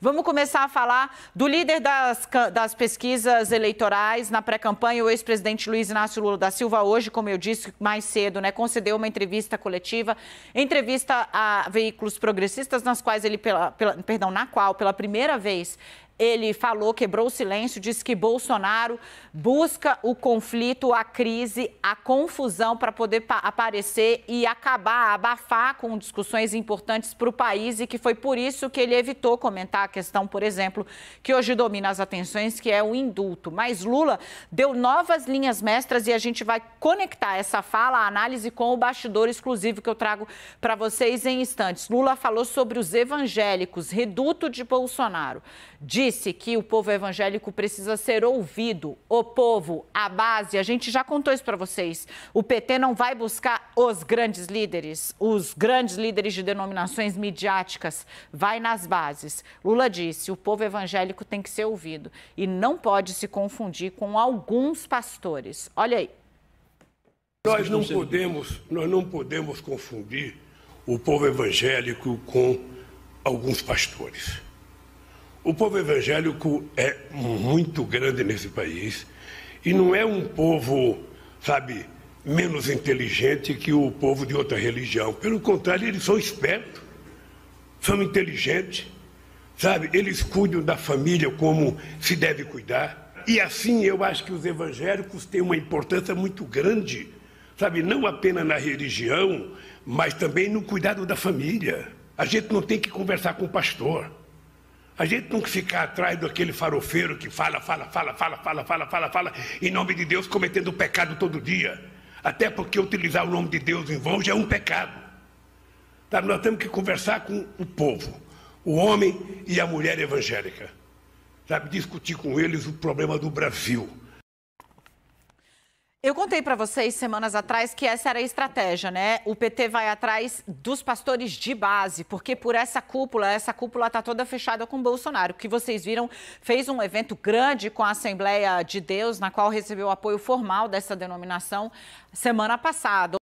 Vamos começar a falar do líder das, das pesquisas eleitorais na pré-campanha, o ex-presidente Luiz Inácio Lula da Silva, hoje, como eu disse mais cedo, né, concedeu uma entrevista coletiva, entrevista a veículos progressistas, nas quais ele, pela, pela, perdão, na qual, pela primeira vez, ele falou, quebrou o silêncio, disse que Bolsonaro busca o conflito, a crise, a confusão para poder aparecer e acabar, abafar com discussões importantes para o país e que foi por isso que ele evitou comentar a questão, por exemplo, que hoje domina as atenções, que é o indulto. Mas Lula deu novas linhas mestras e a gente vai conectar essa fala, a análise com o bastidor exclusivo que eu trago para vocês em instantes. Lula falou sobre os evangélicos, reduto de Bolsonaro. De disse que o povo evangélico precisa ser ouvido. O povo, a base, a gente já contou isso para vocês. O PT não vai buscar os grandes líderes, os grandes líderes de denominações midiáticas, vai nas bases. Lula disse: o povo evangélico tem que ser ouvido e não pode se confundir com alguns pastores. Olha aí. Nós não podemos, nós não podemos confundir o povo evangélico com alguns pastores. O povo evangélico é muito grande nesse país e não é um povo, sabe, menos inteligente que o povo de outra religião. Pelo contrário, eles são espertos, são inteligentes, sabe? Eles cuidam da família como se deve cuidar. E assim eu acho que os evangélicos têm uma importância muito grande, sabe? Não apenas na religião, mas também no cuidado da família. A gente não tem que conversar com o pastor. A gente tem que ficar atrás daquele farofeiro que fala, fala, fala, fala, fala, fala, fala, fala, em nome de Deus, cometendo pecado todo dia. Até porque utilizar o nome de Deus em vão já é um pecado. Tá? Nós temos que conversar com o povo, o homem e a mulher evangélica. Sabe, discutir com eles o problema do Brasil eu contei para vocês semanas atrás que essa era a estratégia, né? O PT vai atrás dos pastores de base, porque por essa cúpula, essa cúpula está toda fechada com o Bolsonaro. Que vocês viram, fez um evento grande com a Assembleia de Deus, na qual recebeu apoio formal dessa denominação semana passada.